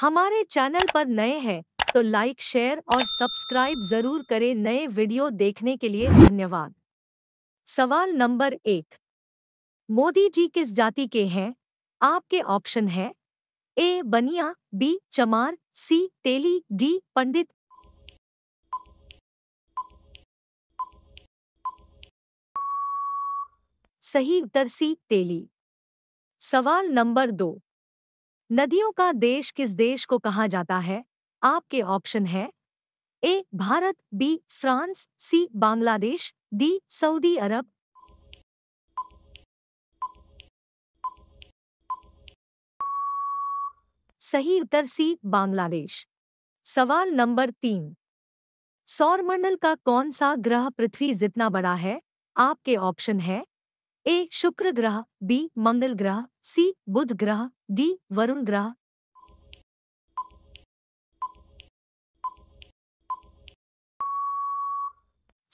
हमारे चैनल पर नए हैं तो लाइक शेयर और सब्सक्राइब जरूर करें नए वीडियो देखने के लिए धन्यवाद सवाल नंबर एक मोदी जी किस जाति के हैं आपके ऑप्शन हैं ए बनिया बी चमार सी तेली डी पंडित सही उत्तर सी तेली सवाल नंबर दो नदियों का देश किस देश को कहा जाता है आपके ऑप्शन है A Bharat B France C Bangladesh D सऊदी अरब सही उत्तर सी बांग्लादेश सवाल नंबर तीन सौरमंडल का कौन सा ग्रह पृथ्वी जितना बड़ा है आपके ऑप्शन है ए शुक्र ग्रह बी मंगल ग्रह सी बुध ग्रह डी वरुण ग्रह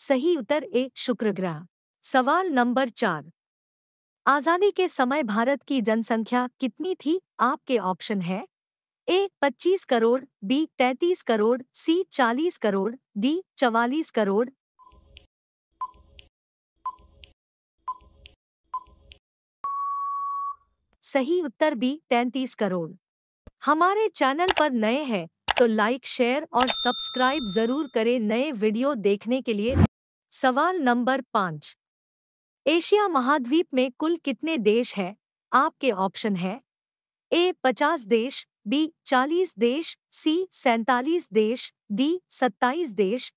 सही उत्तर ए शुक्र ग्रह सवाल नंबर चार आजादी के समय भारत की जनसंख्या कितनी थी आपके ऑप्शन है A 25 crore B 33 crore C 40 crore D 44 crore सही उत्तर बी तैतीस करोड़ हमारे चैनल पर नए हैं तो लाइक शेयर और सब्सक्राइब जरूर करें नए वीडियो देखने के लिए सवाल नंबर पाँच एशिया महाद्वीप में कुल कितने देश हैं आपके ऑप्शन है ए पचास देश बी चालीस देश सी सैतालीस देश डी सत्ताईस देश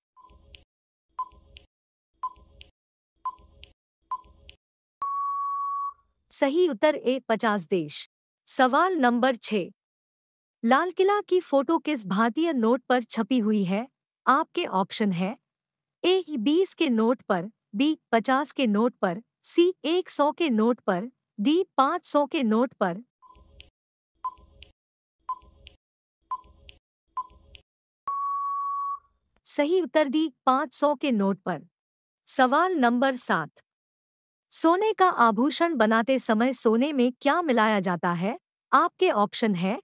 सही उत्तर ए पचास देश सवाल नंबर छ लाल किला की फोटो किस भारतीय नोट पर छपी हुई है आपके ऑप्शन है ए बीस के नोट पर बी पचास के नोट पर सी एक सौ के नोट पर डी पाँच सौ के नोट पर सही उत्तर दी पाँच सौ के नोट पर सवाल नंबर सात सोने का आभूषण बनाते समय सोने में क्या मिलाया जाता है आपके ऑप्शन है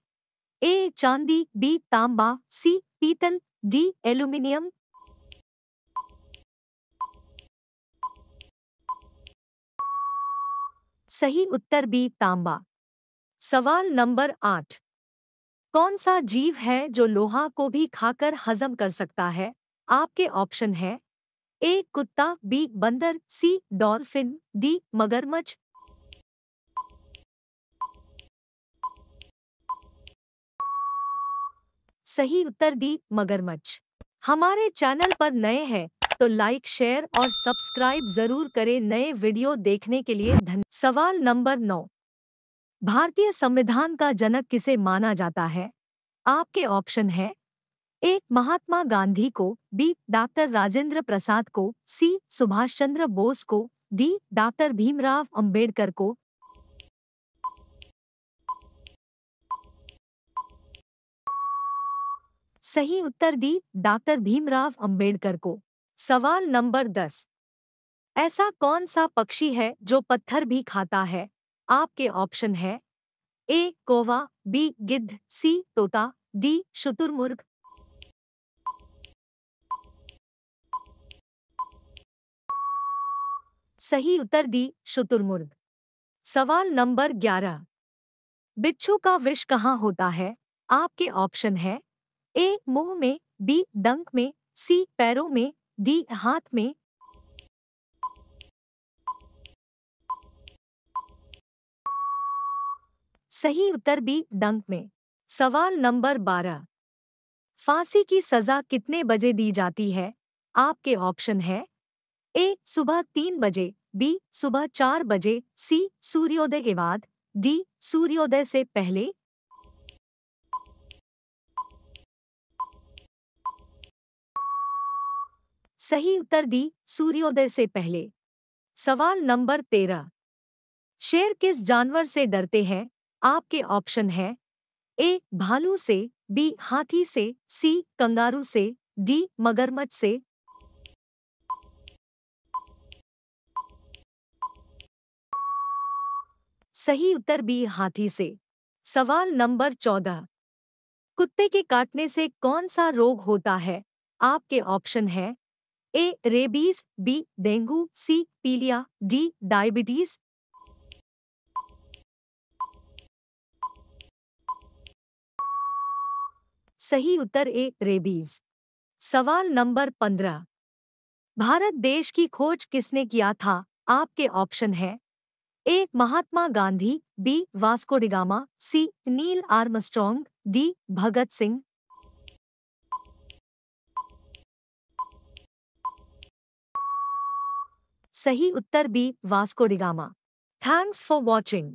ए चांदी बी तांबा सी पीतल डी एल्यूमिनियम सही उत्तर बी तांबा सवाल नंबर आठ कौन सा जीव है जो लोहा को भी खाकर हजम कर सकता है आपके ऑप्शन है ए कुत्ता बी बंदर सी डॉल्फिन डी मगरमच्छ सही उत्तर दी मगरमच्छ हमारे चैनल पर नए हैं तो लाइक शेयर और सब्सक्राइब जरूर करें नए वीडियो देखने के लिए धन सवाल नंबर नौ भारतीय संविधान का जनक किसे माना जाता है आपके ऑप्शन है एक महात्मा गांधी को बी डॉक्टर राजेंद्र प्रसाद को सी सुभाष चंद्र बोस को डी डॉक्टर भीमराव अंबेडकर को सही उत्तर दी डॉक्टर भीमराव अंबेडकर को सवाल नंबर दस ऐसा कौन सा पक्षी है जो पत्थर भी खाता है आपके ऑप्शन है ए कोवा बी गिद्ध सी तोता डी शुतुरमुर्ग सही उत्तर दी शुतुरमुर्ग सवाल नंबर ग्यारह बिच्छू का विष कहाँ होता है आपके ऑप्शन है ए मुंह में बी डंक में सी पैरों में डी हाथ में सही उत्तर बी डंक में सवाल नंबर बारह फांसी की सजा कितने बजे दी जाती है आपके ऑप्शन है ए सुबह तीन बजे बी सुबह चार बजे सी सूर्योदय के बाद डी सूर्योदय से पहले सही उत्तर दी सूर्योदय से पहले सवाल नंबर तेरह शेर किस जानवर से डरते हैं आपके ऑप्शन है ए भालू से बी हाथी से सी कंगारू से डी मगरमच्छ से सही उत्तर बी हाथी से सवाल नंबर चौदह कुत्ते के काटने से कौन सा रोग होता है आपके ऑप्शन है A rabies B dengue C पीलिया डी डायबिटीज सही उत्तर ए रेबीज सवाल नंबर पंद्रह भारत देश की खोज किसने किया था आपके ऑप्शन है A Mahatma Gandhi B Vasco da Gama C Neil Armstrong D Bhagat Singh सही उत्तर B Vasco da Gama thanks for watching